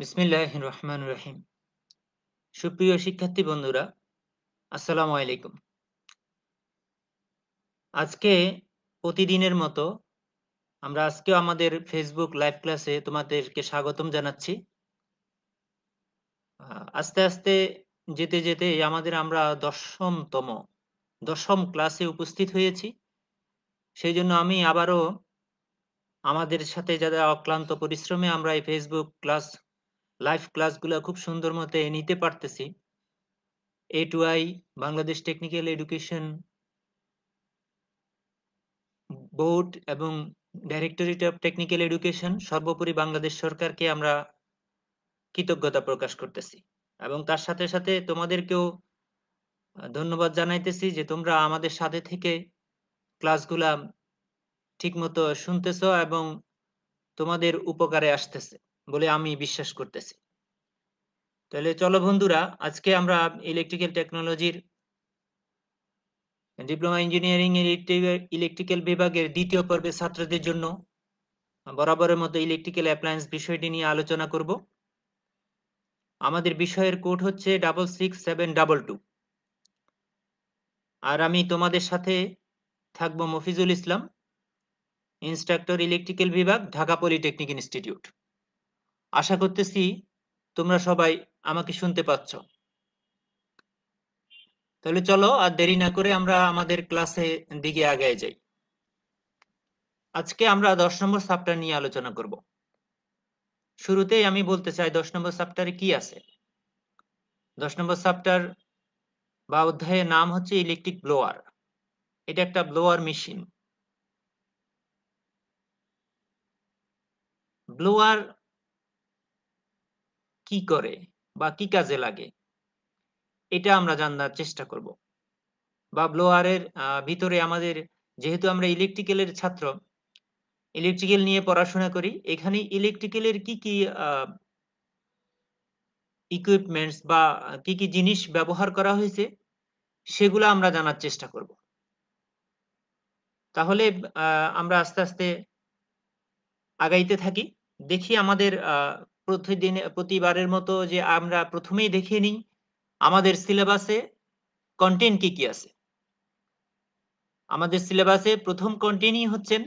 বিসমিল্লাহ রহমান রহিম সুপ্রিয় শিক্ষার্থী বন্ধুরা আসসালামু আলাইকুম আজকে প্রতিদিনের মতো আমরা আজকেও আমাদের ফেসবুক লাইভ ক্লাসে তোমাদেরকে স্বাগতম জানাচ্ছি আস্তে আস্তে যেতে যেতে আমাদের আমরা দশমতম দশম ক্লাসে উপস্থিত হয়েছি সেই জন্য আমি আবারও আমাদের সাথে যারা অক্লান্ত পরিশ্রমে আমরা এই ফেসবুক ক্লাস লাইভ ক্লাসগুলো খুব সুন্দর মতে নিতে পারতেছি A to I Bangladesh technical education board এবং ডাইরেক্টরেট অফ টেকনিক্যাল এডুকেশন সর্বোপরি বাংলাদেশ সরকারকে আমরা কৃতজ্ঞতা প্রকাশ করতেছি এবং তার সাথে সাথে তোমাদেরকেও ধন্যবাদ জানাইতেছি যে তোমরা আমাদের সাথে থেকে ক্লাসগুলা ঠিকমতো শুনতেছ এবং তোমাদের উপকারে আসতেছে বলে আমি বিশ্বাস করতেছি তাহলে চলো বন্ধুরা আজকে আমরা ইলেকট্রিক্যাল টেকনোলজির ডিপ্লোমা ইঞ্জিনিয়ারিং এর ইলেকট্রিক্যাল বিভাগের দ্বিতীয় পর্বে ছাত্রদের জন্য বরাবরের মতো ইলেকট্রিক্যাল অ্যাপ্লায়েন্স বিষয়টি নিয়ে আলোচনা করব আমাদের বিষয়ের কোড হচ্ছে double six seven double two আর আমি তোমাদের সাথে থাকবো মফিজুল ইসলাম ইনস্ট্রাক্টর ইলেকট্রিক্যাল বিভাগ ঢাকা পলিটেকনিক ইনস্টিটিউট আশা করতেছি তোমরা সবাই আমাকে শুনতে পাচ্ছ তাহলে চলো আর দেরি না করে আমরা আমাদের ক্লাসে দিকে আগায় যাই আজকে আমরা দশ নম্বর সাপ্টার নিয়ে আলোচনা করব শুরুতেই আমি বলতে চাই দশ নম্বর সাপ্টারে কি আছে দশ নম্বর সাপ্টার বা অধ্যায়ের নাম হচ্ছে ইলেকট্রিক ব্লোয়ার এটা একটা ব্লোয়ার মেশিন ব্লোয়ার কি করে বা কি কাজে লাগে এটা আমরা জানার চেষ্টা করব বা ব্লোয়ারের ভিতরে আমাদের যেহেতু আমরা ইলেকট্রিক্যালের ছাত্র ইলেকট্রিক্যাল নিয়ে পড়াশোনা করি এখানে ইলেকট্রিক্যালের কি কি ইকুইপমেন্টস বা কি কি জিনিস ব্যবহার করা হয়েছে সেগুলো আমরা জানার চেষ্টা করব তাহলে আমরা আস্তে আস্তে আগাইতে থাকি দেখি আমাদের প্রতিদিন প্রতিবারের মতো যে আমরা প্রথমেই দেখে নিই আমাদের সিলেবাসে কন্টেন্ট কি কি আছে আমাদের সিলেবাসে প্রথম কন্টেন্টই হচ্ছেন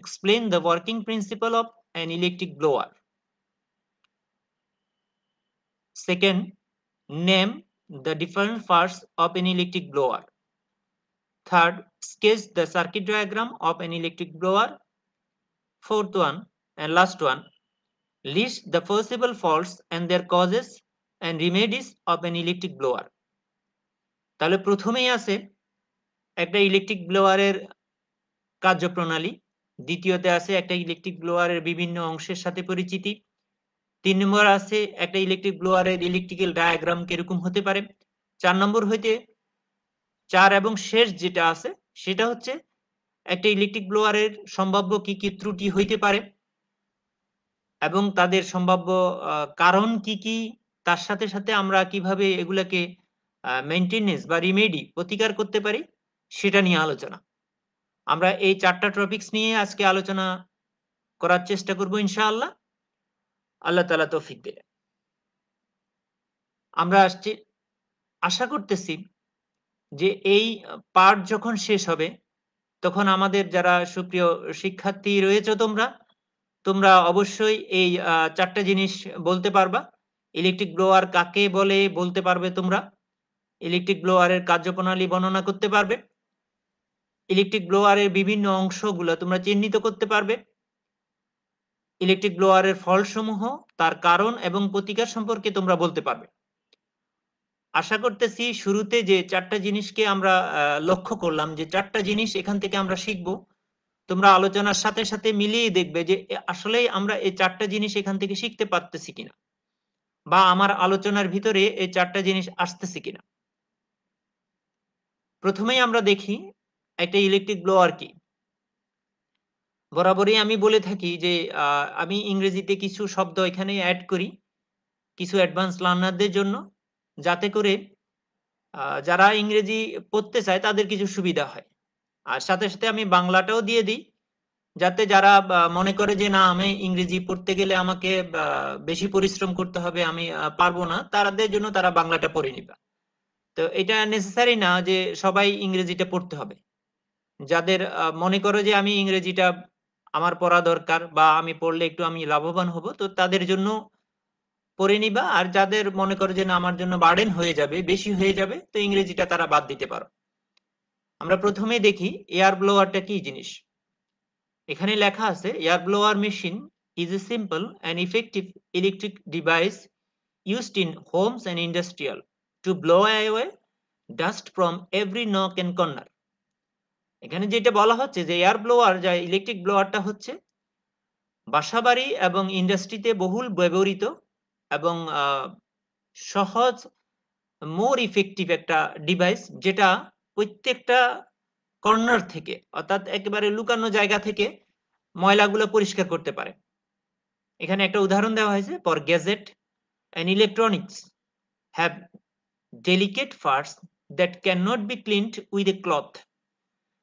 explain the working principle of an electric blower second name the different parts of an electric blower third sketch the circuit diagram of an electric blower Fourth one and last one List the possible faults and their causes and remedies of an electric blower. তাহলে প্রথমেই আছে একটা electric ব্লোয়ারের কার্যপ্রণালী দ্বিতীয়তে আছে একটা electric ব্লোয়ারের বিভিন্ন অংশের সাথে পরিচিতি তিন নম্বর আছে একটা ইলেকট্রিক ব্লোয়ারের ইলেকট্রিক্যাল ডায়াগ্রাম কিরকম হতে পারে চার নম্বর হইতে চার এবং শেষ যেটা আছে সেটা হচ্ছে একটা ইলেকট্রিক ব্লোয়ারের সম্ভাব্য কি কি ত্রুটি হইতে পারে এবং তাদের সম্ভাব্য কারণ কি কি তার সাথে সাথে আমরা কিভাবে এগুলাকে মেনটেনেন্স বা রিমেডি প্রতিকার করতে পারি সেটা নিয়ে আলোচনা আমরা এই চারটা টপিকস নিয়ে আজকে আলোচনা করার চেষ্টা করব ইনশাআল্লাহ আল্লাহ তালা তৌফিক দিলে আমরা আসছি আশা করতেছি যে এই পাঠ যখন শেষ হবে তখন আমাদের যারা সুপ্রিয় শিক্ষার্থী রয়েছে তোমরা তোমরা অবশ্যই এই চারটা জিনিস বলতে পারবা ইলেকট্রিক ব্লোয়ার কাকে বলে বলতে পারবে তোমরা ইলেকট্রিক ব্লোয়ারের কার্যপ্রণালী বর্ণনা করতে পারবে ইলেকট্রিক ব্লোয়ারের বিভিন্ন অংশগুলো তোমরা চিহ্নিত করতে পারবে ইলেকট্রিক ব্লোয়ারের ফলসমূহ তার কারণ এবং প্রতিকার সম্পর্কে তোমরা বলতে পারবে আশা করতেছি শুরুতে যে চারটা জিনিসকে আমরা লক্ষ্য করলাম যে চারটা জিনিস এখান থেকে আমরা শিখবো তোমরা আলোচনার সাথে সাথে মিলিয়ে দেখবে যে আসলেই আমরা এই চারটা জিনিস এখান থেকে শিখতে পারতেছি কিনা বা আমার আলোচনার ভিতরে এই চারটা জিনিস আসতেছে কিনা প্রথমেই আমরা দেখি একটা ইলেকট্রিক ব্লোয়ার কি বরাবরই আমি বলে থাকি যে আমি ইংরেজিতে কিছু শব্দ এখানে অ্যাড করি কিছু অ্যাডভান্স লার্নারদের জন্য যাতে করে যারা ইংরেজি পড়তে চায় তাদের কিছু সুবিধা হয় আর সাথে সাথে আমি বাংলাটাও দিয়ে দিই যাতে যারা মনে করে যে না আমি ইংরেজি পড়তে গেলে আমাকে বেশি পরিশ্রম করতে হবে আমি পারবো না তাদের জন্য তারা বাংলাটা পড়ে নিবা তো এটা নেসেসারি না যে সবাই ইংরেজিটা পড়তে হবে যাদের মনে করো যে আমি ইংরেজিটা আমার পড়া দরকার বা আমি পড়লে একটু আমি লাভবান হব তো তাদের জন্য পড়ে নিবা আর যাদের মনে করো যে না আমার জন্য বার্ডেন হয়ে যাবে বেশি হয়ে যাবে তো ইংরেজিটা তারা বাদ দিতে পারো আমরা প্রথমে দেখি এয়ার ব্লোয়ারটা কি জিনিস এখানে লেখা আছে air blower machine is a simple and effective electric device used in homes and industrial to blow away dust from every nook and corner এখানে যেটা বলা হচ্ছে যে এয়ার ব্লোয়ার যা ইলেকট্রিক ব্লোয়ারটা হচ্ছে বাসাবাড়ি এবং ইন্ডাস্ট্রিতে বহুল ব্যবহৃত এবং সহজ মোর ইফেক্টিভ একটা ডিভাইস যেটা প্রত্যেকটা কর্নার থেকে অর্থাৎ একেবারে লুকানো জায়গা থেকে ময়লাগুলো পরিষ্কার করতে পারে এখানে একটা উদাহরণ দেওয়া হয়েছে পর gadget and electronics have delicate parts that can not be cleaned with a cloth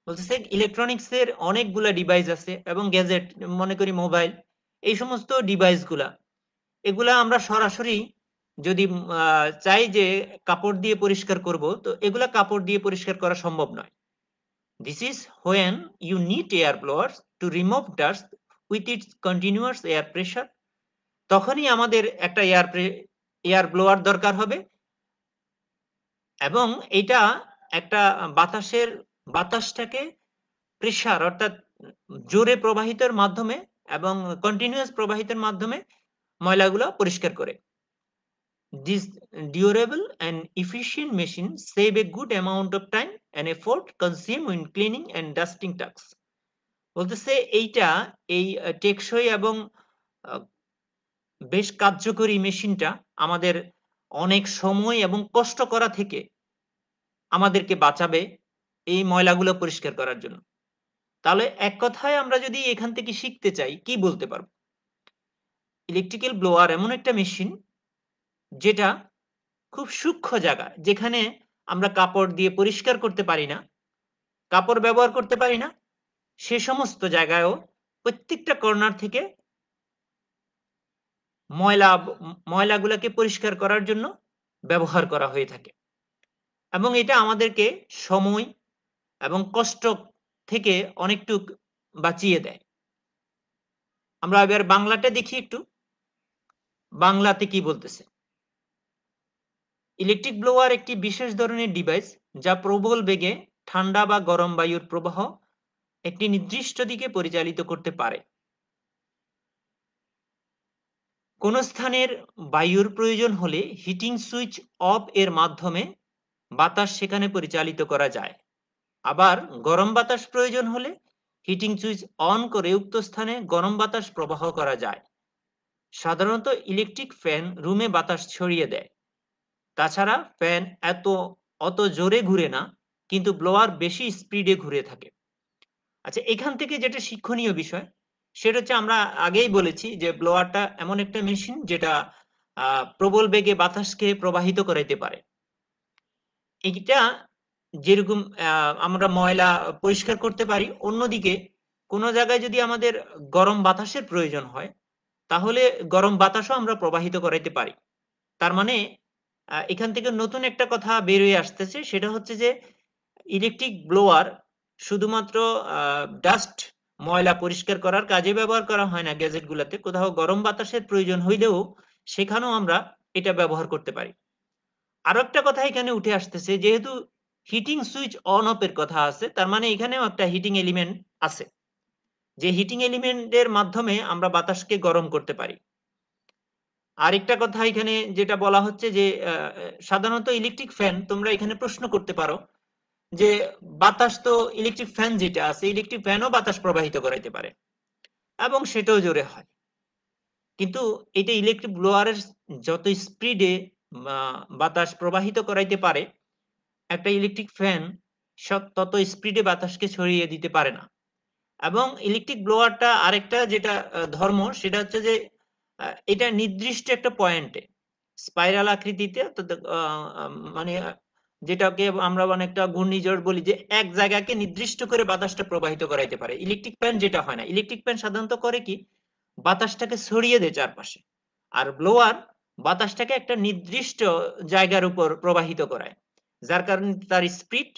বলতেছে ইলেকট্রনিক্স এর অনেকগুলা ডিভাইস আছে এবং গ্যাজেট মনে করি মোবাইল এই সমস্ত ডিভাইসগুলা এগুলা আমরা সরাসরি যদি চাই যে কাপড় দিয়ে পরিষ্কার করব তো এগুলা কাপড় দিয়ে পরিষ্কার করা সম্ভব নয় this is when you need air blower to remove dust with its continuous air pressure তখনই আমাদের একটা এয়ার এয়ার ব্লোয়ার দরকার হবে এবং এটা একটা বাতাসের বাতাসটাকে প্রেশার অর্থাৎ জোরে প্রবাহিতের মাধ্যমে এবং কন্টিনিউয়াস প্রবাহিতের মাধ্যমে ময়লাগুলো পরিষ্কার করে These durable and efficient machines save a good amount of time and effort consumed in cleaning and dusting tasks. বলতেছে এইটা এই টেকসই এবং বেশ কার্যকরী মেশিনটা আমাদের অনেক সময় এবং কষ্ট করা থেকে আমাদেরকে বাঁচাবে এই ময়লাগুলো পরিষ্কার করার জন্য তাহলে এক কথায় আমরা যদি এখান থেকে শিখতে চাই কি বলতে পারবো ইলেকট্রিক্যাল ব্লোয়ার এমন একটা মেশিন যেটা খুব সূক্ষ্ম জায়গা যেখানে আমরা কাপড় দিয়ে পরিষ্কার করতে পারি না কাপড় ব্যবহার করতে পারি না সে সমস্ত জায়গায়ও প্রত্যেকটা কর্নার থেকে ময়লা ময়লাগুলোকে পরিষ্কার করার জন্য ব্যবহার করা হয়ে থাকে এবং এটা আমাদেরকে সময় এবং কষ্ট থেকে অনেকটুক বাঁচিয়ে দেয় আমরা এবার বাংলাটা দেখি একটু বাংলাতে কি বলতেছে ইলেকট্রিক ব্লোয়ার একটি বিশেষ ধরনের ডিভাইস যা প্রবল বেগে ঠান্ডা বা গরম বায়ুর প্রবাহ একটি নির্দিষ্ট দিকে পরিচালিত করতে পারে কোন স্থানের বায়ুর প্রয়োজন হলে হিটিং সুইচ অফ এর মাধ্যমে বাতাস সেখানে পরিচালিত করা যায় আবার গরম বাতাস প্রয়োজন হলে হিটিং সুইচ অন করে উক্ত স্থানে গরম বাতাস প্রবাহ করা যায় সাধারণত ইলেকট্রিক ফ্যান রুমে বাতাস ছড়িয়ে দেয় তাছাড়া ফ্যান এত অত জোরে ঘুরে না কিন্তু ব্লোয়ার বেশি স্পিডে ঘুরে থাকে আচ্ছা এখান থেকে যেটা শিক্ষণীয় বিষয় সেটা হচ্ছে আমরা আগেই বলেছি যে ব্লোয়ারটা এমন একটা মেশিন যেটা প্রবল বেগে বাতাসকে প্রবাহিত করাইতে পারে এটা যেরকম আমরা ময়লা পরিষ্কার করতে পারি অন্যদিকে কোন জায়গায় যদি আমাদের গরম বাতাসের প্রয়োজন হয় তাহলে গরম বাতাসও আমরা প্রবাহিত করাইতে পারি তার মানে এখান থেকে নতুন একটা কথা বেরিয়ে আসতেছে সেটা হচ্ছে যে ইলেকট্রিক ব্লোয়ার শুধুমাত্র ডাস্ট ময়লা পরিষ্কার করার কাজে ব্যবহার করা হয় না গুলাতে কোথাও গরম বাতাসের প্রয়োজন হইলেও সেখানেও আমরা এটা ব্যবহার করতে পারি আরো একটা কথা এখানে উঠে আসতেছে যেহেতু হিটিং সুইচ অন অফ এর কথা আছে তার মানে এখানেও একটা হিটিং এলিমেন্ট আছে যে হিটিং এলিমেন্টের মাধ্যমে আমরা বাতাসকে গরম করতে পারি আরেকটা কথা এখানে যেটা বলা হচ্ছে যে সাধারণত ইলেকট্রিক ফ্যান তোমরা এখানে প্রশ্ন করতে পারো যে বাতাস তো ইলেকট্রিক ফ্যান যেটা আছে ইলেকট্রিক ফ্যানও বাতাস প্রবাহিত করাইতে পারে এবং সেটাও জোরে হয় কিন্তু এটা ইলেকট্রিক ব্লোয়ারের যত স্পিডে বাতাস প্রবাহিত করাইতে পারে একটা ইলেকট্রিক ফ্যান তত স্পিডে বাতাসকে ছড়িয়ে দিতে পারে না এবং ইলেকট্রিক ব্লোয়ারটা আরেকটা যেটা ধর্ম সেটা হচ্ছে যে এটা নির্দিষ্ট একটা পয়েন্টে স্পাইরাল আকৃতিতে মানে যেটাকে আমরা অনেকটা ঘূর্ণিঝড় বলি যে এক জায়গাকে নির্দিষ্ট করে বাতাসটা প্রবাহিত করাইতে পারে ইলেকট্রিক প্যান যেটা হয় না ইলেকট্রিক প্যান সাধারণত করে কি বাতাসটাকে ছড়িয়ে দেয় চারপাশে আর ব্লোয়ার বাতাসটাকে একটা নির্দিষ্ট জায়গার উপর প্রবাহিত করায় যার কারণে তার স্পিড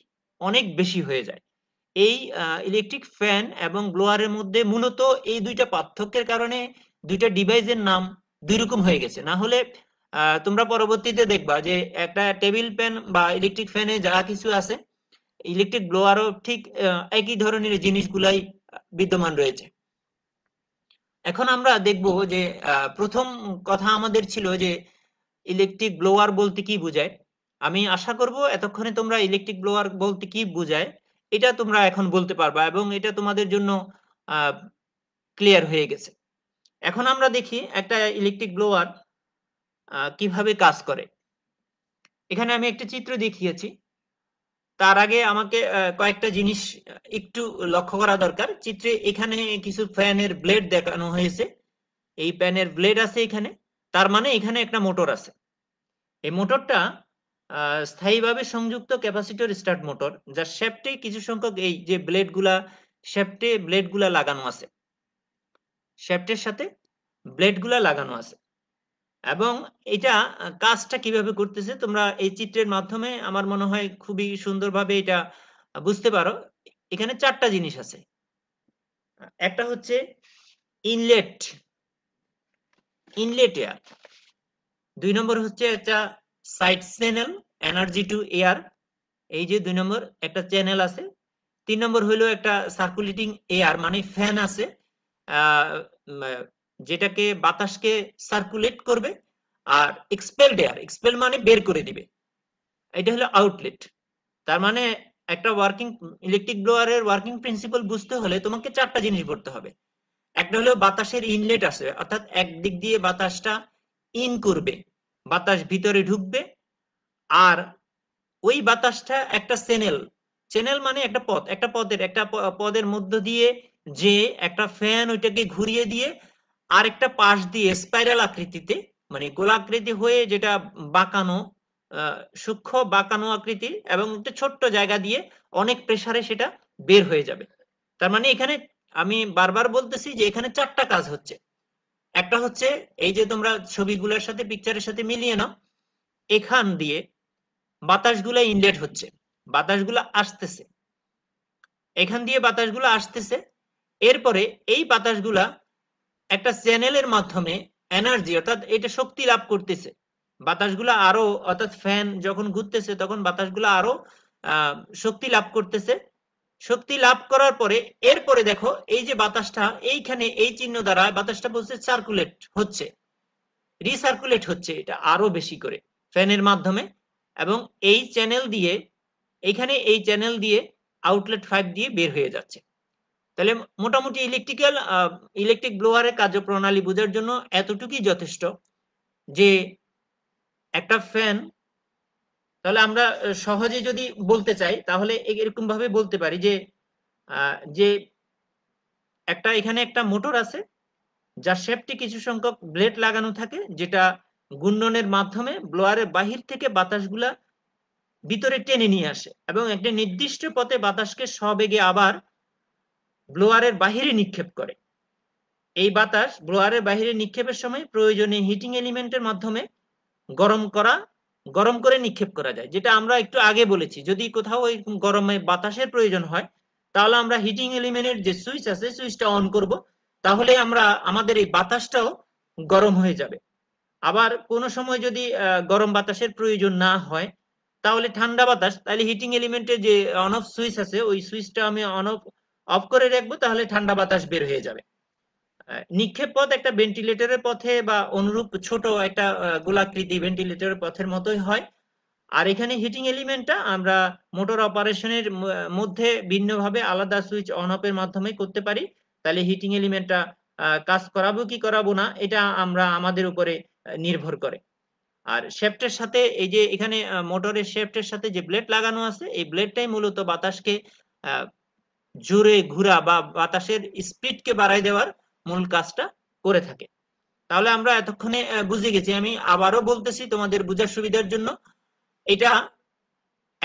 অনেক বেশি হয়ে যায় এই ইলেকট্রিক ফ্যান এবং ব্লোয়ারের মধ্যে মূলত এই দুইটা পার্থক্যের কারণে দুইটা ডিভাইসের নাম দুই রকম হয়ে গেছে না হলে তোমরা পরবর্তীতে দেখবা যে একটা টেবিল ফ্যান বা ইলেকট্রিক ফ্যানে যা কিছু আছে ইলেকট্রিক ব্লোয়ারও ঠিক একই ধরনের জিনিসগুলাই বিদ্যমান রয়েছে এখন আমরা দেখব যে প্রথম কথা আমাদের ছিল যে ইলেকট্রিক ব্লোয়ার বলতে কি বোঝায় আমি আশা করব এতক্ষণে তোমরা ইলেকট্রিক ব্লোয়ার বলতে কি বোঝায় এটা তোমরা এখন বলতে পারবা এবং এটা তোমাদের জন্য ক্লিয়ার হয়ে গেছে এখন আমরা দেখি একটা ইলেকট্রিক ব্লোয়ার কিভাবে কাজ করে এখানে আমি একটা চিত্র দেখিয়েছি তার আগে আমাকে কয়েকটা জিনিস একটু লক্ষ্য করা দরকার চিত্রে এখানে কিছু ফ্যানের ব্লেড দেখানো হয়েছে এই প্যানের ব্লেড আছে এখানে তার মানে এখানে একটা মোটর আছে এই মোটরটা স্থায়ীভাবে সংযুক্ত ক্যাপাসিটর স্টার্ট মোটর যার শ্যাফটে কিছু সংখ্যক এই যে ব্লেডগুলা শ্যাফটে ব্লেডগুলা লাগানো আছে শ্যাফটের সাথে ব্লেডগুলা লাগানো আছে এবং এটা কাজটা কিভাবে করতেছে তোমরা এই চিত্রের মাধ্যমে আমার মনে হয় খুবই সুন্দরভাবে এটা বুঝতে পারো এখানে চারটা জিনিস আছে একটা হচ্ছে ইনলেট ইনলেট এয়ার দুই নম্বর হচ্ছে একটা side channel energy to air এই যে দুই নম্বর একটা চ্যানেল আছে তিন নম্বর হইলো একটা সার্কুলেটিং এয়ার মানে ফ্যান আছে যেটাকে বাতাসকে সার্কুলেট করবে আর এক্সপেল এয়ার এক্সপেল মানে বের করে দিবে এটা হলো আউটলেট তার মানে একটা ওয়ার্কিং ইলেকট্রিক ব্লোয়ারের ওয়ার্কিং প্রিন্সিপাল বুঝতে হলে তোমাকে চারটা জিনিস পড়তে হবে একটা হলো বাতাসের ইনলেট আছে অর্থাৎ একদিক দিয়ে বাতাসটা ইন করবে বাতাস ভিতরে ঢুকবে আর ওই বাতাসটা একটা চ্যানেল চ্যানেল মানে একটা পথ একটা পদের একটা পদের মধ্য দিয়ে যে একটা ফ্যান ওইটাকে ঘুরিয়ে দিয়ে আর একটা পাশ দিয়ে স্পাইরাল আকৃতিতে মানে গোলাকৃতি হয়ে যেটা বাঁকানো সূক্ষ্ম বাঁকানো আকৃতি এবং একটা ছোট্ট জায়গা দিয়ে অনেক প্রেসারে সেটা বের হয়ে যাবে তার মানে এখানে আমি বারবার বলতেছি যে এখানে চারটা কাজ হচ্ছে একটা হচ্ছে এই যে তোমরা ছবিগুলোর সাথে পিকচারের সাথে মিলিয়ে নাও এখান দিয়ে বাতাসগুলো ইনলেট হচ্ছে বাতাসগুলো আসতেছে এখান দিয়ে বাতাসগুলো আসতেছে এরপরে এই বাতাসগুলা একটা চ্যানেলের মাধ্যমে এনার্জি অর্থাৎ এটা শক্তি লাভ করতেছে বাতাসগুলা আরো অর্থাৎ ফ্যান যখন ঘুরতেছে তখন বাতাসগুলা আরো শক্তি লাভ করতেছে শক্তি লাভ করার পরে এরপরে দেখো এই যে বাতাসটা এইখানে এই চিহ্ন দ্বারা বাতাসটা বলছে সার্কুলেট হচ্ছে রিসার্কুলেট হচ্ছে এটা আরো বেশি করে ফ্যানের মাধ্যমে এবং এই চ্যানেল দিয়ে এখানে এই চ্যানেল দিয়ে আউটলেট ফাইভ দিয়ে বের হয়ে যাচ্ছে তাহলে মোটামুটি ইলেকট্রিক্যাল ইলেকট্রিক ব্লোয়ারের কার্যপ্রণালী বোঝার জন্য এতটুকুই যথেষ্ট যে একটা ফ্যান তাহলে আমরা সহজে যদি বলতে চাই তাহলে এরকম ভাবে বলতে পারি যে যে একটা এখানে একটা মোটর আছে যার শেপটি কিছু সংখ্যক ব্লেড লাগানো থাকে যেটা গুন্ডনের মাধ্যমে ব্লোয়ারের বাহির থেকে বাতাসগুলা ভিতরে টেনে নিয়ে আসে এবং একটা নির্দিষ্ট পথে বাতাসকে সবেগে আবার ব্লোয়ারের বাহিরে নিক্ষেপ করে এই বাতাস ব্লোয়ারের বাহিরে নিক্ষেপের সময় প্রয়োজনে হিটিং এলিমেন্টের মাধ্যমে গরম করা গরম করে নিক্ষেপ করা যায় যেটা আমরা একটু আগে বলেছি যদি কোথাও এরকম গরমে বাতাসের প্রয়োজন হয় তাহলে আমরা হিটিং এলিমেন্টের যে সুইচ আছে সুইচটা অন করব তাহলে আমরা আমাদের এই বাতাসটাও গরম হয়ে যাবে আবার কোনো সময় যদি গরম বাতাসের প্রয়োজন না হয় তাহলে ঠান্ডা বাতাস তাহলে হিটিং এলিমেন্টের যে অন অফ সুইচ আছে ওই সুইচটা আমি অন অফ অফ করে রাখবো তাহলে ঠান্ডা বাতাস বের হয়ে যাবে নিক্ষেপ পথ একটা ভেন্টিলেটরের পথে বা অনুরূপ ছোট একটা গোলাকৃতি ভেন্টিলেটরের পথের মতোই হয় আর এখানে হিটিং এলিমেন্টটা আমরা মোটর অপারেশনের মধ্যে ভিন্নভাবে আলাদা সুইচ অন অফের মাধ্যমে করতে পারি তাহলে হিটিং এলিমেন্টটা কাজ করাবো কি করাবো না এটা আমরা আমাদের উপরে নির্ভর করে আর শেফটের সাথে এই যে এখানে মোটরের শেফটের সাথে যে ব্লেড লাগানো আছে এই ব্লেডটাই মূলত বাতাসকে জোরে ঘুরা বা বাতাসের স্পিডকে বাড়াই দেওয়ার মূল কাজটা করে থাকে তাহলে আমরা এতক্ষণে বুঝে গেছি আমি আবারও বলতেছি তোমাদের বোঝার সুবিধার জন্য এটা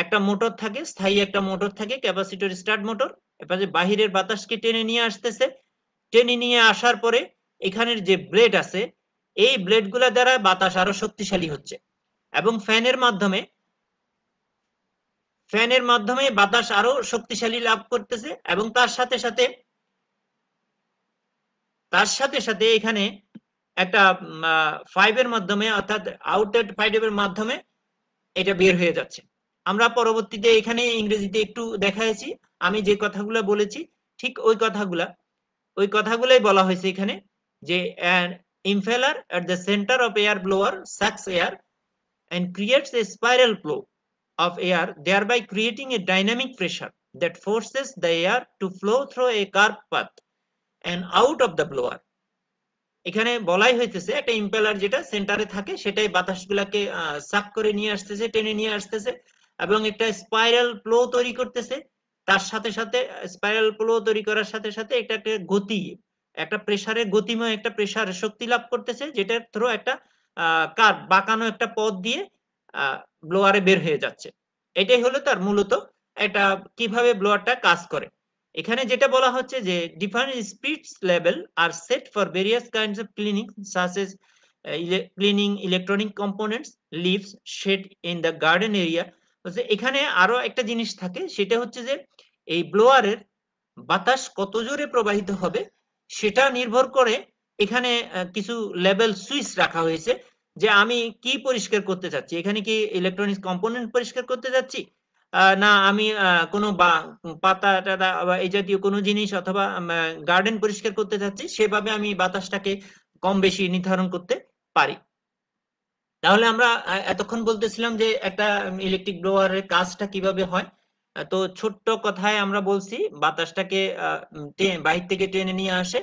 একটা মোটর থাকে স্থায়ী একটা মোটর থাকে ক্যাপাসিটর স্টার্ট মোটর এপাশে বাহিরের বাতাসকে টেনে নিয়ে আসতেছে টেনে নিয়ে আসার পরে এখানের যে ব্লেড আছে এই ব্লেডগুলো দ্বারা বাতাস আরো শক্তিশালী হচ্ছে এবং ফ্যানের মাধ্যমে ফ্যানের মাধ্যমে বাতাস আরো শক্তিশালী লাভ করতেছে এবং তার সাথে সাথে তার সাথে সাথে এখানে একটা ফাইবের মাধ্যমে অর্থাৎ আউটেড ফাইবের মাধ্যমে এটা বের হয়ে যাচ্ছে আমরা পরবর্তীতে এখানে ইংরেজিতে একটু দেখাইছি আমি যে কথাগুলো বলেছি ঠিক ওই কথাগুলা ওই কথাগুলাই বলা হয়েছে এখানে যে impeller at the center of air blower sucks air and creates a spiral flow of air, thereby creating a dynamic pressure that forces the air to flow through a curved path and out of the blower. এখানে বলাই হইতেছে একটা impeller যেটা সেন্টারে থাকে সেটাই বাতাসগুলাকে সাক করে নিয়ে আসতেছে টেনে নিয়ে আসতেছে এবং একটা স্পাইরাল ফ্লো তৈরি করতেছে তার সাথে সাথে স্পাইরাল ফ্লো তৈরি করার সাথে সাথে একটা গতি একটা প্রেসারের গতিময় একটা প্রেসার শক্তি লাভ করতেছে যেটার থ্রো একটা কার বাঁকানো একটা পথ দিয়ে ব্লোয়ারে বের হয়ে যাচ্ছে এটাই হলো তার মূলত এটা কিভাবে ব্লোয়ারটা কাজ করে এখানে যেটা বলা হচ্ছে যে different speeds level are set for various kinds of cleaning such as cleaning electronic components leaves shed in the garden area হচ্ছে এখানে আরো একটা জিনিস থাকে সেটা হচ্ছে যে এই ব্লোয়ারের বাতাস কত জোরে প্রবাহিত হবে সেটা নির্ভর করে এখানে কিছু লেভেল সুইচ রাখা হয়েছে যে আমি কি পরিষ্কার করতে চাচ্ছি এখানে কি ইলেকট্রনিক্স কম্পোনেন্ট পরিষ্কার করতে চাচ্ছি না আমি কোনো পাতা টাতা বা এই জাতীয় কোনো জিনিস অথবা গার্ডেন পরিষ্কার করতে চাচ্ছি সেভাবে আমি বাতাসটাকে কম বেশি নির্ধারণ করতে পারি তাহলে আমরা এতক্ষণ বলতেছিলাম যে একটা ইলেকট্রিক ব্লোয়ারের কাজটা কিভাবে হয় তো ছোট্ট কথায় আমরা বলছি বাতাসটাকে বাহির থেকে টেনে নিয়ে আসে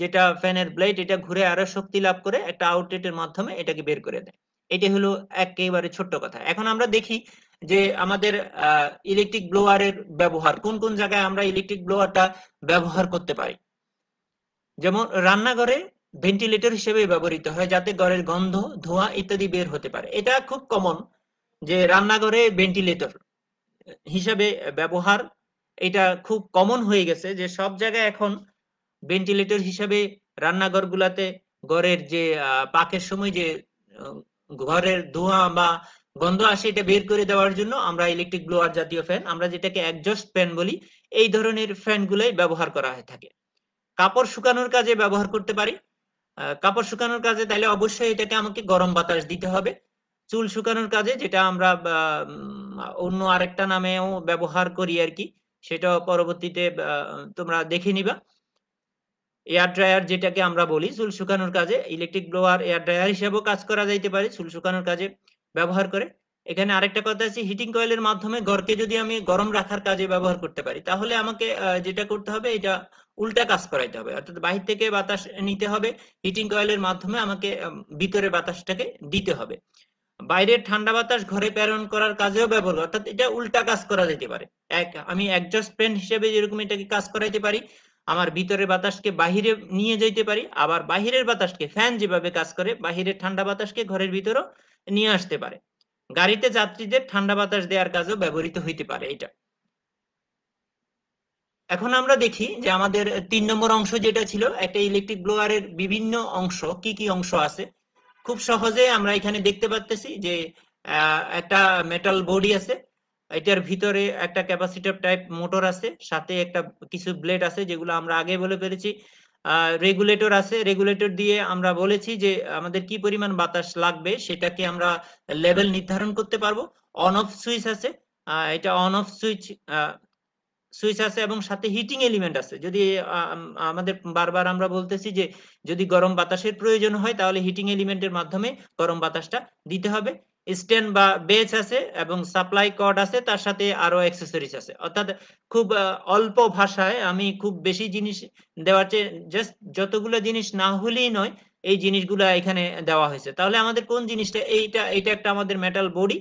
যেটা ফ্যানের ব্লেড এটা ঘুরে আরো শক্তি লাভ করে একটা আউটলেটের মাধ্যমে এটাকে বের করে দেয় এটা হলো একেবারে ছোট্ট কথা এখন আমরা দেখি যে আমাদের ইলেকট্রিক ব্লোয়ারের ব্যবহার কোন কোন জায়গায় আমরা ইলেকট্রিক ব্লোয়ারটা ব্যবহার করতে পারি যেমন রান্নাঘরে ভেন্টিলেটর হিসেবে ব্যবহৃত হয় যাতে ঘরের গন্ধ ধোঁয়া ইত্যাদি বের হতে পারে এটা খুব কমন যে রান্নাঘরে ভেন্টিলেটর হিসাবে ব্যবহার এটা খুব কমন হয়ে গেছে যে সব জায়গায় এখন ভেন্টিলেটর হিসাবে রান্নাঘর গুলাতে ঘরের যে পাকের সময় যে ঘরের ধোঁয়া বা গন্ধ আসে এটা বের করে দেওয়ার জন্য আমরা ইলেকট্রিক ব্লোয়ার জাতীয় ফ্যান আমরা যেটাকে একজস্ট ফ্যান বলি এই ধরনের ফ্যান গুলাই ব্যবহার করা হয়ে থাকে কাপড় শুকানোর কাজে ব্যবহার করতে পারি কাপড় শুকানোর কাজে তাহলে অবশ্যই এটাকে আমাকে গরম বাতাস দিতে হবে চুল শুকানোর কাজে যেটা আমরা অন্য আরেকটা নামেও ব্যবহার করি আর কি সেটা পরবর্তীতে তোমরা দেখে নিবা এয়ার ড্রায়ার যেটাকে আমরা বলি চুল শুকানোর কাজে ইলেকট্রিক ব্লোয়ার এয়ার ড্রায়ার হিসেবেও কাজ করা যাইতে পারে চুল শুকানোর কাজে ব্যবহার করে এখানে আরেকটা কথা আছে হিটিং কয়েলের মাধ্যমে ঘরকে যদি আমি গরম রাখার কাজে ব্যবহার করতে পারি তাহলে আমাকে যেটা করতে হবে এটা উল্টা কাজ করাইতে হবে অর্থাৎ বাহির থেকে বাতাস নিতে হবে হিটিং কয়েলের মাধ্যমে আমাকে ভিতরে বাতাসটাকে দিতে হবে বাইরের ঠান্ডা বাতাস ঘরে প্রেরণ করার কাজেও ব্যবহার অর্থাৎ এটা উল্টা কাজ করা যেতে পারে এক আমি অ্যাডজাস্ট ফ্রেন্ড হিসেবে যেরকম এটাকে কাজ করাইতে পারি আমার ভিতরের বাতাসকে বাহিরে নিয়ে যাইতে পারি আবার বাহিরের বাতাসকে ফ্যান যেভাবে কাজ করে বাহিরের ঠান্ডা বাতাসকে ঘরের ভিতরও নিয়ে আসতে পারে গাড়িতে যাত্রীদের ঠান্ডা বাতাস দেওয়ার কাজও ব্যবহৃত হইতে পারে এটা এখন আমরা দেখি যে আমাদের তিন নম্বর অংশ যেটা ছিল একটা ইলেকট্রিক ব্লোয়ারের বিভিন্ন অংশ কি কি অংশ আছে খুব সহজে আমরা এখানে দেখতে পাচ্তেছি যে একটা মেটাল বডি আছে এটার ভিতরে একটা ক্যাপাসিটার টাইপ মোটর আছে সাথে একটা কিছু ব্লেড আছে যেগুলো আমরা আগে বলে পেরেছি রেগুলেটর আছে রেগুলেটর দিয়ে আমরা বলেছি যে আমাদের কি পরিমাণ বাতাস লাগবে সেটাকে আমরা লেভেল নির্ধারণ করতে পারবো অন অফ সুইচ আছে এটা অন অফ সুইচ সুইচ আছে এবং সাথে হিটিং এলিমেন্ট আছে যদি আমাদের বারবার আমরা বলতেছি যে যদি গরম বাতাসের প্রয়োজন হয় তাহলে হিটিং এলিমেন্টের মাধ্যমে গরম বাতাসটা দিতে হবে স্টেন বা বেচ আছে এবং সাপ্লাই কর্ড আছে তার সাথে আরো অ্যাক্সেসরিজ আছে অর্থাৎ খুব অল্প ভাষায় আমি খুব বেশি জিনিস দেওয়ার চেয়ে জাস্ট যতগুলো জিনিস না হলেই নয় এই জিনিসগুলো এখানে দেওয়া হয়েছে তাহলে আমাদের কোন জিনিসটা এইটা এটা একটা আমাদের মেটাল বডি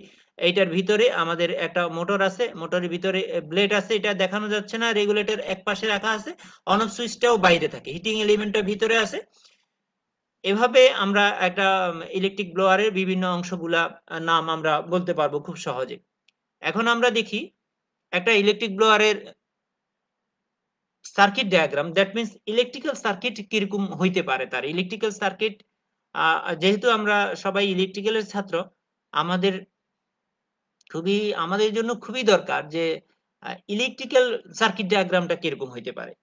এইটার ভিতরে আমাদের একটা মোটর আছে মোটরের ভিতরে ব্লেড আছে এটা দেখানো যাচ্ছে না রেগুলেটর এক পাশে রাখা আছে অন অফ সুইচটাও বাইরে থাকে হিটিং এলিমেন্টটা ভিতরে আছে এভাবে আমরা একটা ইলেকট্রিক ব্লোয়ারের বিভিন্ন অংশগুলা নাম আমরা বলতে পারবো খুব সহজে এখন আমরা দেখি একটা ইলেকট্রিক ব্লোয়ারের circuit diagram that means electrical circuit কিরকম হইতে পারে তার ইলেকট্রিক্যাল সার্কিট যেহেতু আমরা সবাই ইলেকট্রিক্যালের ছাত্র আমাদের খুবই আমাদের জন্য খুবই দরকার যে ইলেকট্রিক্যাল সার্কিট ডায়াগ্রামটা কিরকম হইতে পারে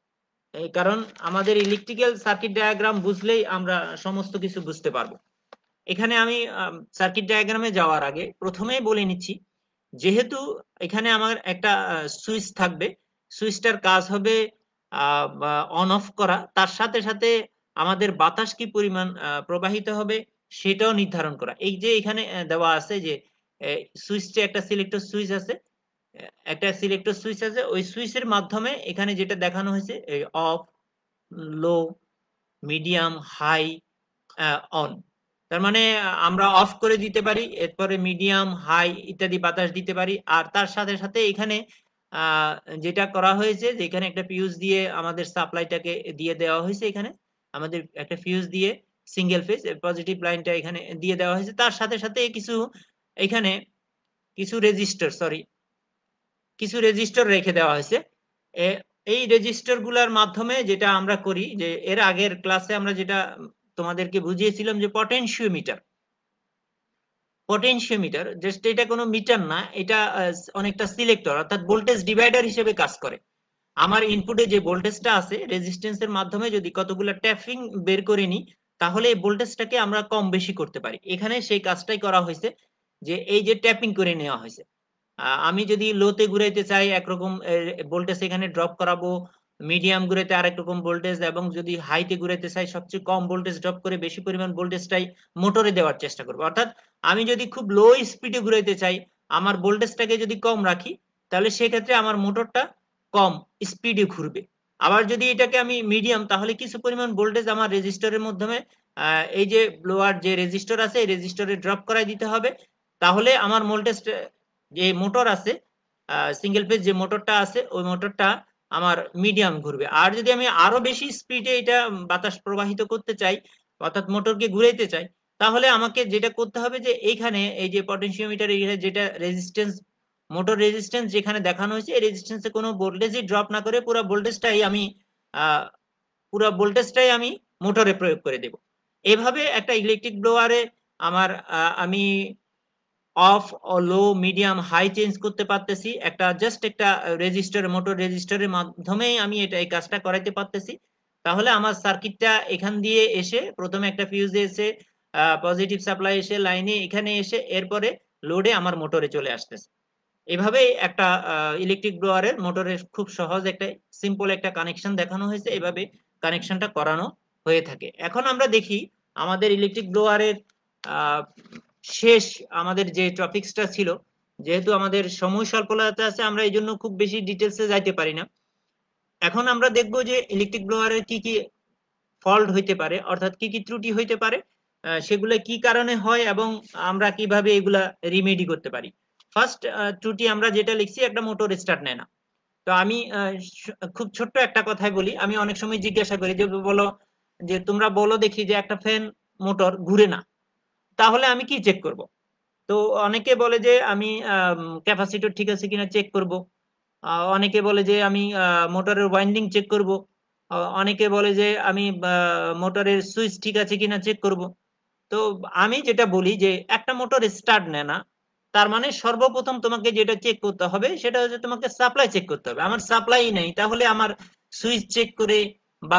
কারণ আমাদের ইলেকট্রিক্যাল সার্কিট ডায়াগ্রাম বুঝলেই আমরা সমস্ত কিছু বুঝতে পারবো এখানে আমি সার্কিট ডায়াগ্রামে যাওয়ার আগে প্রথমেই বলে নিচ্ছি যেহেতু এখানে আমার একটা সুইচ থাকবে সুইচটার কাজ হবে অন অফ করা তার সাথে সাথে আমাদের বাতাস কি পরিমাণ প্রবাহিত হবে সেটাও নির্ধারণ করা এই যে এখানে দেওয়া আছে যে সুইচটি একটা সিলেক্টর সুইচ আছে একটা সিলেক্টর সুইচ আছে ওই সুইচের মাধ্যমে এখানে যেটা দেখানো হয়েছে এই off low medium high on তার মানে আমরা অফ করে দিতে পারি এরপরে মিডিয়াম হাই ইত্যাদি বাতাস দিতে পারি আর তার সাথে সাথে এখানে যেটা করা হয়েছে যে এখানে একটা ফিউজ দিয়ে আমাদের সাপ্লাইটাকে দিয়ে দেওয়া হয়েছে এখানে আমাদের একটা ফিউজ দিয়ে সিঙ্গেল ফেজ পজিটিভ লাইনটা এখানে দিয়ে দেওয়া হয়েছে তার সাথে সাথে কিছু এখানে কিছু রেজিস্টার সরি কিছু রেজিস্টার রেখে দেওয়া হয়েছে এই রেজিস্টার গুলার মাধ্যমে যেটা আমরা করি যে এর আগের ক্লাসে আমরা যেটা তোমাদেরকে বুঝিয়েছিলাম যে পটেনশিওমিটার পটেনশিওমিটার জাস্ট এটা কোনো মিটার না এটা অনেকটা সিলেক্টর অর্থাৎ ভোল্টেজ ডিভাইডার হিসেবে কাজ করে আমার ইনপুটে যে ভোল্টেজটা আছে রেজিস্ট্যান্সের মাধ্যমে যদি কতগুলো ট্যাপিং বের করে নিই তাহলে এই ভোল্টেজটাকে আমরা কম বেশি করতে পারি এখানে সেই কাজটাই করা হয়েছে যে এই যে ট্যাপিং করে নেওয়া হয়েছে আমি যদি লোতে ঘুরাইতে চাই একরকম ভোল্টেজ এখানে ড্রপ করাবো মিডিয়াম ঘুরাইতে আরেক রকম ভোল্টেজ এবং যদি হাইতে ঘুরাইতে চাই সবচেয়ে কম ভোল্টেজ ড্রপ করে বেশি পরিমাণ ভোল্টেজটাই মোটরে দেওয়ার চেষ্টা করবো অর্থাৎ আমি যদি খুব লো স্পিডে ঘুরাইতে চাই আমার ভোল্টেজটাকে যদি কম রাখি তাহলে সেক্ষেত্রে আমার মোটরটা কম স্পিডে ঘুরবে আবার যদি এটাকে আমি মিডিয়াম তাহলে কিছু পরিমাণ ভোল্টেজ আমার রেজিস্টরের মাধ্যমে এই যে ব্লোয়ার যে রেজিস্টর আছে এই রেজিস্টরে ড্রপ করাই দিতে হবে তাহলে আমার ভোল্টেজ যে মোটর আছে সিঙ্গেল ফেজ যে মোটরটা আছে ওই মোটরটা আমার মিডিয়াম ঘুরবে আর যদি আমি আরো বেশি স্পিডে এটা বাতাস প্রবাহিত করতে চাই অর্থাৎ মোটরকে ঘুরাইতে চাই তাহলে আমাকে যেটা করতে হবে যে এইখানে এই যে পটেন্সিওমিটার যেটা রেজিস্ট্যান্স মোটর রেজিস্ট্যান্স যেখানে দেখানো হয়েছে এই রেজিস্ট্যান্সে কোনো ভোল্টেজই ড্রপ না করে পুরো ভোল্টেজটাই আমি পুরো ভোল্টেজটাই আমি মোটরে প্রয়োগ করে দেব এভাবে একটা ইলেকট্রিক ব্লোয়ারে আমার আমি off low medium high change করতে পারতেছি একটা জাস্ট একটা রেজিস্টার মোটর রেজিস্টারের মাধ্যমেই আমি এটা এই কাজটা করাইতে পারতেছি তাহলে আমার সার্কিটটা এখান দিয়ে এসে প্রথমে একটা ফিউজ এসে পজিটিভ সাপ্লাই এসে লাইনে এখানে এসে এরপরে লোডে আমার মোটরে চলে আসতেছে এভাবে একটা ইলেকট্রিক ব্লোয়ারের মোটরের খুব সহজ একটা সিম্পল একটা কানেকশন দেখানো হয়েছে এভাবে কানেকশনটা করানো হয়ে থাকে এখন আমরা দেখি আমাদের ইলেকট্রিক ব্লোয়ারের শেষ আমাদের যে টপিকসটা ছিল যেহেতু আমাদের সময় স্বল্পতা আছে আমরা এই জন্য খুব বেশি ডিটেলসে যাইতে পারি না এখন আমরা দেখব যে ইলেকট্রিক ব্লোয়ারের কি কি ফল্ট হইতে পারে অর্থাৎ কি কি ত্রুটি হইতে পারে সেগুলো কি কারণে হয় এবং আমরা কিভাবে এগুলা রিমেডি করতে পারি ফার্স্ট ত্রুটি আমরা যেটা লিখছি একটা মোটর স্টার্ট নেয় না তো আমি খুব ছোট্ট একটা কথাই বলি আমি অনেক সময় জিজ্ঞাসা করি যে বলো যে তোমরা বলো দেখি যে একটা ফ্যান মোটর ঘুরে না তাহলে আমি কি চেক করব তো অনেকে বলে যে আমি ক্যাপাসিটর ঠিক আছে কিনা চেক করব অনেকে বলে যে আমি মোটরের ওয়াইন্ডিং চেক করব অনেকে বলে যে আমি মোটরের সুইচ ঠিক আছে কিনা চেক করব তো আমি যেটা বলি যে একটা মোটর স্টার্ট নেয় না তার মানে সর্বপ্রথম তোমাকে যেটা চেক করতে হবে সেটা হচ্ছে তোমাকে সাপ্লাই চেক করতে হবে আমার সাপ্লাই নেই তাহলে আমার সুইচ চেক করে বা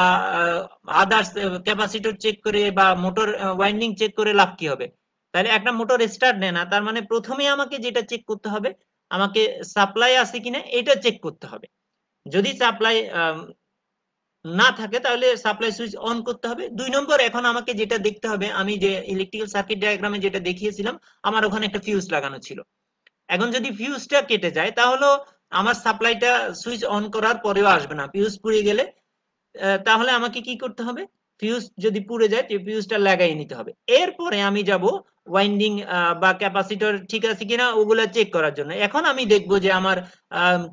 আদার্স ক্যাপাসিটর চেক করে বা মোটর ওয়াইন্ডিং চেক করে লাভ কি হবে তাহলে একটা মোটর স্টার্ট নেয় না তার মানে প্রথমে আমাকে যেটা চেক করতে হবে আমাকে সাপ্লাই আছে কিনা এটা চেক করতে হবে যদি সাপ্লাই না থাকে তাহলে সাপ্লাই সুইচ অন করতে হবে দুই নম্বর এখন আমাকে যেটা দেখতে হবে আমি যে ইলেকট্রিক্যাল সার্কিট ডায়াগ্রামে যেটা দেখিয়েছিলাম আমার ওখানে একটা ফিউজ লাগানো ছিল এখন যদি ফিউজটা কেটে যায় তাহলে আমার সাপ্লাইটা সুইচ অন করার পরেও আসবে না ফিউজ পুড়ে গেলে তাহলে আমাকে কি করতে হবে ফিউজ যদি পুড়ে যায় ফিউজটা লাগাই নিতে হবে এরপরে আমি যাব ওয়াইন্ডিং বা ক্যাপাসিটর ঠিক আছে কিনা ওগুলো চেক করার জন্য এখন আমি দেখব যে আমার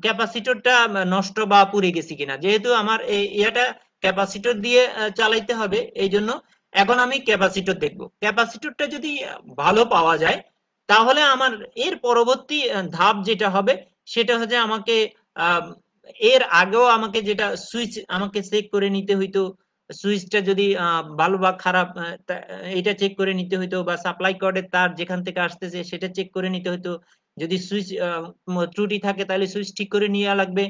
ক্যাপাসিটরটা নষ্ট বা পুড়ে গেছে কিনা যেহেতু আমার এই ইয়াটা ক্যাপাসিটর দিয়ে চালাইতে হবে এই জন্য এখন আমি ক্যাপাসিটর দেখব ক্যাপাসিটরটা যদি ভালো পাওয়া যায় তাহলে আমার এর পরবর্তী ধাপ যেটা হবে সেটা হচ্ছে আমাকে এর আগেও আমাকে যেটা সুইচ আমাকে চেক করে নিতে হইতো সুইচটা যদি ভালো বা খারাপ এটা চেক করে নিতে হইতো বা সাপ্লাই কর্ডের তার যেখান থেকে আসতেছে সেটা চেক করে নিতে হইতো যদি সুইচ ত্রুটি থাকে তাহলে সুইচ ঠিক করে নিয়ে লাগবে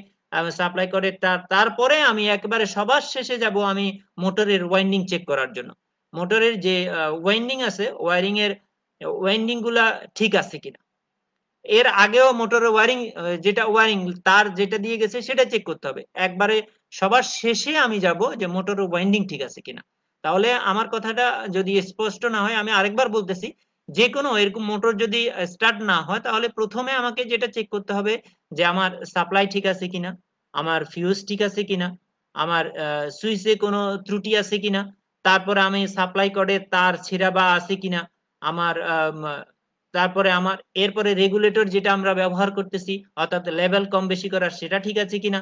সাপ্লাই করে তার তারপরে আমি একবারে সবার শেষে যাব আমি মোটরের ওয়াইন্ডিং চেক করার জন্য মোটরের যে ওয়াইন্ডিং আছে ওয়ারিং এর ওয়াইন্ডিং গুলা ঠিক আছে কিনা এর আগেও মোটরের ওয়ারিং যেটা ওয়ারিং তার যেটা দিয়ে গেছে সেটা চেক করতে হবে একবারে সবার শেষে আমি যাব যে মোটর ওয়াইন্ডিং ঠিক আছে কিনা তাহলে আমার কথাটা যদি স্পষ্ট না হয় আমি আরেকবার বলতেছি যে কোনো এরকম মোটর যদি স্টার্ট না হয় তাহলে প্রথমে আমাকে যেটা চেক করতে হবে যে আমার সাপ্লাই ঠিক আছে কিনা আমার ফিউজ ঠিক আছে কিনা আমার সুইচে কোনো ত্রুটি আছে কিনা তারপরে আমি সাপ্লাই করে তার ছিঁড়া বা আছে কিনা আমার তারপরে আমার এরপরে রেগুলেটর যেটা আমরা ব্যবহার করতেছি অর্থাৎ লেভেল কম বেশি করার সেটা ঠিক আছে কিনা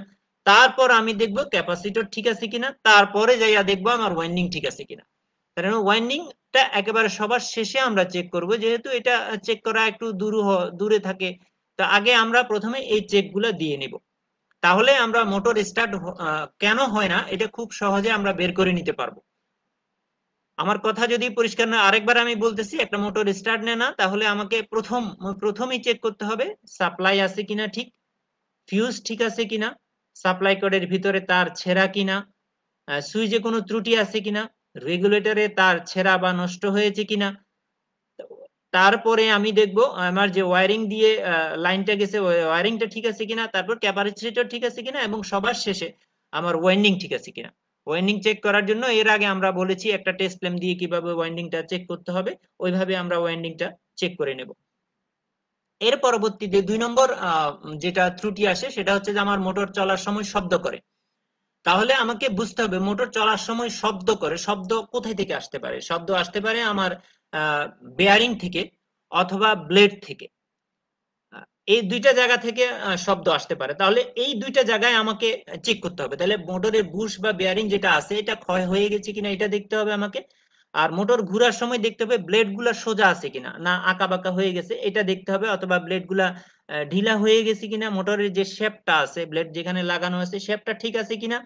তারপর আমি দেখব ক্যাপাসিটর ঠিক আছে কিনা তারপরে যাইয়া দেখবো আমার ওয়াইন্ডিং ঠিক আছে কিনা কারণ ওয়াইন্ডিংটা একেবারে সবার শেষে আমরা চেক করব যেহেতু এটা চেক করা একটু দূর দূরে থাকে তো আগে আমরা প্রথমে এই চেকগুলো দিয়ে নেব তাহলে আমরা মোটর স্টার্ট কেন হয় না এটা খুব সহজে আমরা বের করে নিতে পারবো আমার কথা যদি পরিষ্কার না আরেকবার আমি বলতেছি একটা মোটর স্টার্ট নেয় না তাহলে আমাকে প্রথম প্রথমেই চেক করতে হবে সাপ্লাই আছে কিনা ঠিক ফিউজ ঠিক আছে কিনা সাপ্লাই কোডের ভিতরে তার ছেঁড়া কিনা সুইচে কোনো ত্রুটি আছে কিনা রেগুলেটরে তার ছেঁড়া বা নষ্ট হয়েছে কিনা তারপরে আমি দেখব আমার যে ওয়ারিং দিয়ে লাইনটা গেছে ওয়ারিংটা ঠিক আছে কিনা তারপর ক্যাপাসিটর ঠিক আছে কিনা এবং সবার শেষে আমার ওয়াইন্ডিং ঠিক আছে কিনা ওয়াইন্ডিং চেক করার জন্য এর আগে আমরা বলেছি একটা টেস্ট ফ্লেম দিয়ে কিভাবে ওয়াইন্ডিংটা চেক করতে হবে ওইভাবে আমরা ওয়াইন্ডিংটা চেক করে নেব এর পরবর্তীতে দুই নম্বর যেটা ত্রুটি আসে সেটা হচ্ছে যে আমার মোটর চলার সময় শব্দ করে তাহলে আমাকে বুঝতে হবে মোটর চলার সময় শব্দ করে শব্দ কোথায় থেকে আসতে পারে শব্দ আসতে পারে আমার বেয়ারিং থেকে অথবা ব্লেড থেকে এই দুইটা জায়গা থেকে শব্দ আসতে পারে তাহলে এই দুইটা জায়গায় আমাকে চেক করতে হবে তাহলে মোটরের বুশ বা বিয়ারিং যেটা আছে এটা ক্ষয় হয়ে গেছে কিনা এটা দেখতে হবে আমাকে আর মোটর ঘুরার সময় দেখতে হবে ব্লেড গুলা সোজা আছে কিনা না আঁকা বাঁকা হয়ে গেছে এটা দেখতে হবে অথবা ব্লেড গুলা ঢিলা হয়ে গেছে কিনা মোটরের যে শেপটা আছে ব্লেড যেখানে লাগানো আছে শেপটা ঠিক আছে কিনা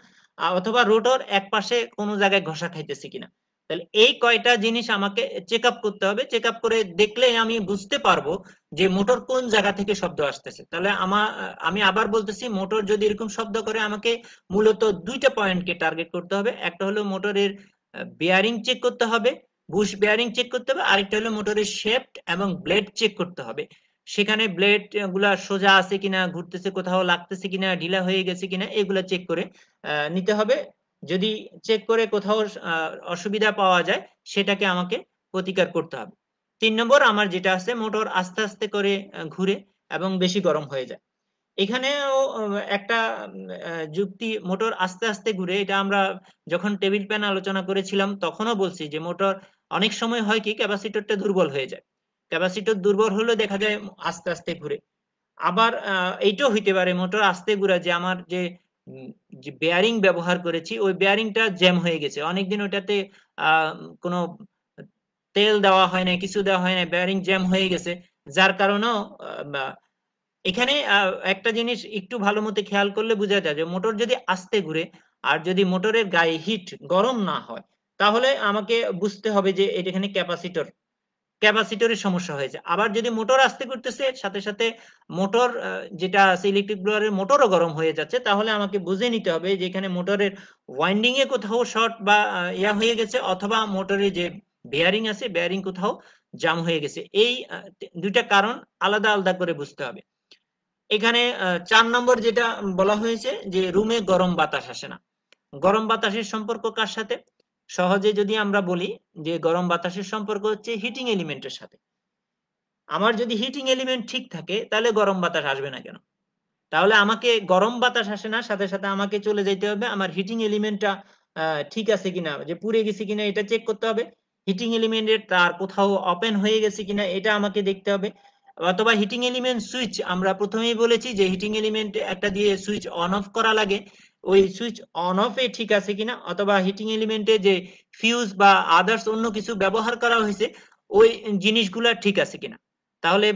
অথবা রোটর এক পাশে কোনো জায়গায় ঘষা খাইতেছে কিনা তাহলে এই কয়টা জিনিস আমাকে চেক আপ করতে হবে চেক আপ করে দেখলে আমি বুঝতে পারবো যে মোটর কোন জায়গা থেকে শব্দ আসতেছে তাহলে আমার আমি আবার বলতেছি মোটর যদি এরকম শব্দ করে আমাকে মূলত দুইটা পয়েন্টকে টার্গেট করতে হবে একটা হলো মোটরের বিয়ারিং চেক করতে হবে বুশ বিয়ারিং চেক করতে হবে আরেকটা হলো মোটরের শেফট এবং ব্লেড চেক করতে হবে সেখানে ব্লেড গুলা সোজা আছে কিনা ঘুরতেছে কোথাও লাগতেছে কিনা ঢিলা হয়ে গেছে কিনা এগুলা চেক করে নিতে হবে যদি চেক করে কোথাও অসুবিধা পাওয়া যায় সেটাকে আমাকে প্রতিকার করতে হবে তিন নম্বর আমার যেটা আছে মোটর আস্তে আস্তে করে ঘুরে এবং বেশি গরম হয়ে যায় এখানেও একটা যুক্তি মোটর আস্তে আস্তে ঘুরে এটা আমরা যখন টেবিল প্যান আলোচনা করেছিলাম তখনও বলছি যে মোটর অনেক সময় হয় কি ক্যাপাসিটরটা দুর্বল হয়ে যায় ক্যাপাসিটর দুর্বল হলে দেখা যায় আস্তে আস্তে ঘুরে আবার এইটাও হইতে পারে মোটর আস্তে ঘুরে যে আমার যে যে বেয়ারিং ব্যবহার করেছি ওই বেয়ারিংটা জ্যাম হয়ে গেছে অনেকদিন ওটাতে কোনো তেল দেওয়া হয় না কিছু দেওয়া হয় না বেয়ারিং জ্যাম হয়ে গেছে যার কারণেও এখানে একটা জিনিস একটু ভালো মতো খেয়াল করলে বোঝা যায় যে মোটর যদি আস্তে ঘুরে আর যদি মোটরের গায়ে হিট গরম না হয় তাহলে আমাকে বুঝতে হবে যে এটা এখানে ক্যাপাসিটর ক্যাপাসিটরের সমস্যা হয়েছে আবার যদি মোটর আসতে করতেছে সাথে সাথে মোটর যেটা আছে ইলেকট্রিক ব্লোয়ারের মোটরও গরম হয়ে যাচ্ছে তাহলে আমাকে বুঝে নিতে হবে যে এখানে মোটরের ওয়াইন্ডিং এ কোথাও শর্ট বা ইয়া হয়ে গেছে অথবা মোটরের যে বেয়ারিং আছে বেয়ারিং কোথাও জাম হয়ে গেছে এই দুইটা কারণ আলাদা আলাদা করে বুঝতে হবে এখানে চার নম্বর যেটা বলা হয়েছে যে রুমে গরম বাতাস আসে না গরম বাতাসের সম্পর্ক কার সাথে সহজে যদি আমরা বলি যে গরম বাতাসের সম্পর্ক হচ্ছে হিটিং এলিমেন্টের সাথে আমার যদি হিটিং এলিমেন্ট ঠিক থাকে তাহলে গরম বাতাস আসবে না কেন তাহলে আমাকে গরম বাতাস আসে না সাথে সাথে আমাকে চলে যেতে হবে আমার হিটিং এলিমেন্টটা ঠিক আছে কিনা যে পুড়ে গেছে কিনা এটা চেক করতে হবে হিটিং এলিমেন্টের তার কোথাও ওপেন হয়ে গেছে কিনা এটা আমাকে দেখতে হবে অথবা হিটিং এলিমেন্ট সুইচ আমরা প্রথমেই বলেছি যে হিটিং এলিমেন্ট একটা দিয়ে সুইচ অন অফ করা লাগে ওই সুইচ অন অফে ঠিক আছে কিনা অথবা হিটিং এলিমেন্টে যে ফিউজ বা আদার্স অন্য কিছু ব্যবহার করা হয়েছে ওই জিনিসগুলা ঠিক আছে কিনা তাহলে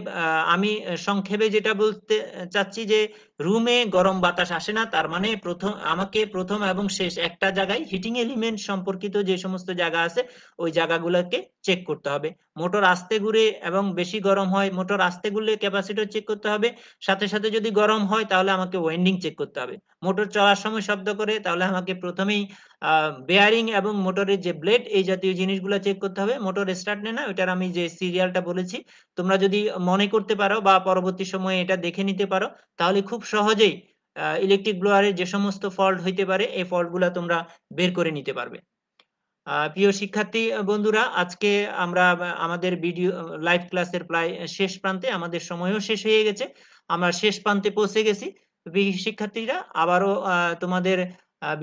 আমি সংক্ষেপে যেটা বলতে চাচ্ছি যে রুমে গরম বাতাস আসে না তার মানে প্রথম আমাকে প্রথম এবং শেষ একটা জায়গায় হিটিং এলিমেন্ট সম্পর্কিত যে সমস্ত জায়গা আছে ওই জায়গাগুলোকে চেক করতে হবে মোটর আস্তে ঘুরে এবং বেশি গরম হয় মোটর আস্তে ঘুরলে ক্যাপাসিটর চেক করতে হবে সাথে সাথে যদি গরম হয় তাহলে আমাকে ওয়েন্ডিং চেক করতে হবে মোটর চলার সময় শব্দ করে তাহলে আমাকে প্রথমেই বেয়ারিং এবং মোটরের যে ব্লেড এই জাতীয় জিনিসগুলো চেক করতে হবে মোটর স্টার্ট নেয় না ওটার আমি যে সিরিয়ালটা বলেছি তোমরা যদি মনে করতে পারো বা পরবর্তী সময়ে এটা দেখে নিতে পারো তাহলে খুব সহজেই ইলেকট্রিক ব্লোয়ারের যে সমস্ত ফল্ট হইতে পারে এই ফল্টগুলো তোমরা বের করে নিতে পারবে প্রিয় শিক্ষার্থী বন্ধুরা আজকে আমরা আমাদের ভিডিও লাইভ ক্লাসের প্রায় শেষ প্রান্তে আমাদের সময়ও শেষ হয়ে গেছে আমরা শেষ প্রান্তে পৌঁছে গেছি শিক্ষার্থীরা আবারও তোমাদের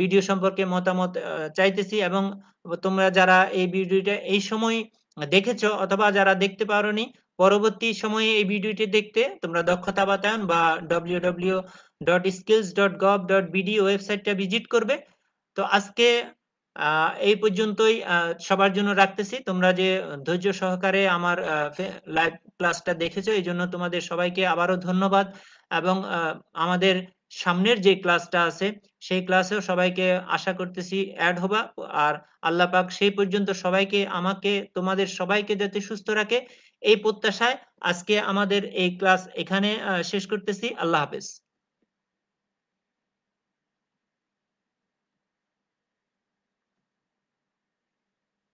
ভিডিও সম্পর্কে মতামত চাইতেছি এবং তোমরা যারা এই ভিডিওটা এই সময় দেখেছ অথবা যারা দেখতে পারোনি পরবর্তী সময়ে এই ভিডিওটি দেখতে তোমরা দক্ষতা বাতায়ন বা W W dot skills dot gov dot BD ওয়েবসাইটটা ভিজিট করবে তো আজকে এই পর্যন্তই সবার জন্য রাখতেছি তোমরা যে ধৈর্য সহকারে আমার লাইভ ক্লাসটা দেখেছো এই জন্য তোমাদের সবাইকে আবারও ধন্যবাদ এবং আমাদের সামনের যে ক্লাসটা আছে সেই ক্লাসেও সবাইকে আশা করতেছি অ্যাড হবা আর আল্লাহ পাক সেই পর্যন্ত সবাইকে আমাকে তোমাদের সবাইকে যাতে সুস্থ রাখে এই প্রত্যাশায় আজকে আমাদের এই ক্লাস এখানে শেষ করতেছি আল্লাহ হাফেজ